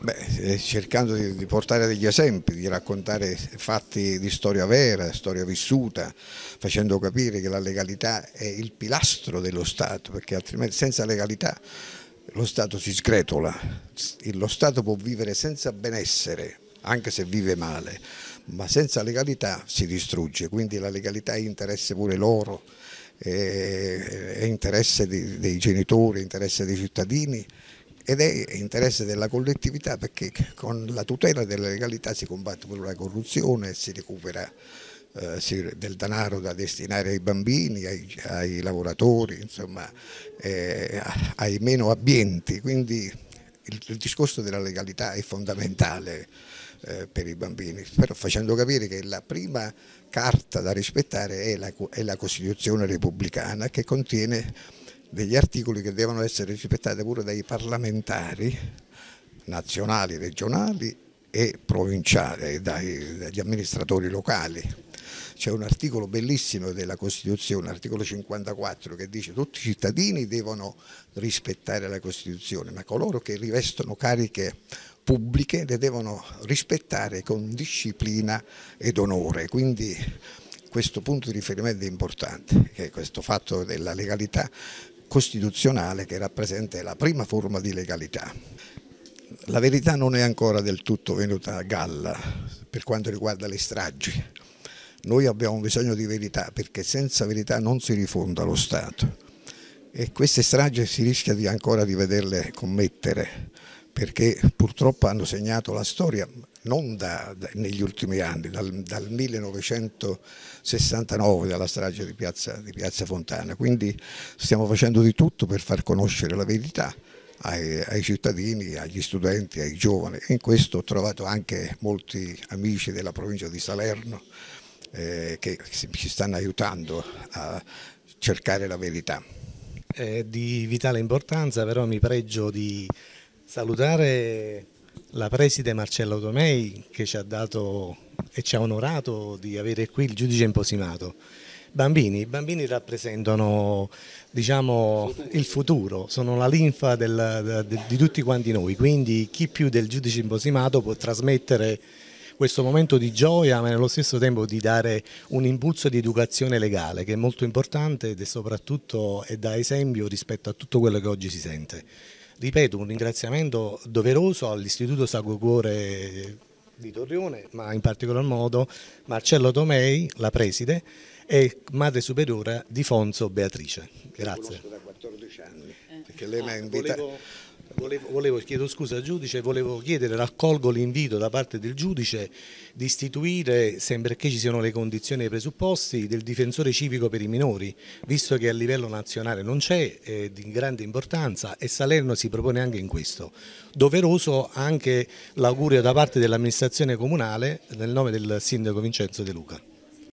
Beh, eh, cercando di, di, portare degli esempi, di raccontare fatti di storia vera, storia vissuta, facendo capire che la legalità è il pilastro dello Stato, perché altrimenti senza legalità lo Stato si sgretola, lo Stato può vivere senza benessere, anche se vive male, ma senza legalità si distrugge, quindi la legalità è interesse pure loro, è interesse dei genitori, è interesse dei cittadini ed è interesse della collettività perché con la tutela della legalità si combatte pure la corruzione, si recupera eh, del denaro da destinare ai bambini, ai, ai lavoratori, insomma, eh, ai meno abbienti. Quindi il, il, discorso della legalità è fondamentale eh, per i bambini, però facendo capire che la prima carta da rispettare è la, è la Costituzione repubblicana che contiene degli articoli che devono essere rispettati pure dai parlamentari nazionali, regionali e provinciali, dai, dagli amministratori locali. C'è un articolo bellissimo della Costituzione, l'articolo 54, che dice che tutti i cittadini devono rispettare la Costituzione, ma coloro che rivestono cariche pubbliche le devono rispettare con disciplina ed onore. Quindi questo punto di riferimento è importante, che è questo fatto della legalità costituzionale che rappresenta la prima forma di legalità. La verità non è ancora del tutto venuta a galla per quanto riguarda le stragi. Noi abbiamo bisogno di verità perché senza verità non si rifonda lo Stato e queste stragi si rischia di ancora di vederle commettere perché purtroppo hanno segnato la storia non da, da, negli ultimi anni, dal, dal, 1969, dalla strage di Piazza, di Piazza, Fontana. Quindi stiamo facendo di tutto per far conoscere la verità ai, ai, cittadini, agli studenti, ai giovani. In questo ho trovato anche molti amici della provincia di Salerno eh, che ci stanno aiutando a cercare la verità. È di vitale importanza, però mi pregio di salutare la preside Marcella Automei che ci ha dato e ci ha onorato di avere qui il giudice imposimato. Bambini, i bambini rappresentano diciamo, il futuro, sono la linfa del, de, di tutti quanti noi, quindi chi più del giudice imposimato può trasmettere questo momento di gioia ma nello stesso tempo di dare un impulso di educazione legale che è molto importante ed è soprattutto è da esempio rispetto a tutto quello che oggi si sente ripeto, un ringraziamento doveroso all'Istituto Sacro Cuore di Torrione, ma in particolar modo Marcello Tomei, la preside, e madre superiora di Fonzo Beatrice. Grazie. Io da 14 anni, eh. perché lei mi ha ah, invitato... chiedo scusa al giudice, volevo chiedere, raccolgo l'invito da parte del giudice di istituire, sempre che ci siano le condizioni e i presupposti, del difensore civico per i minori, visto che a livello nazionale non c'è, è di grande importanza e Salerno si propone anche in questo. Doveroso anche l'augurio da parte dell'amministrazione comunale nel nome del sindaco Vincenzo De Luca.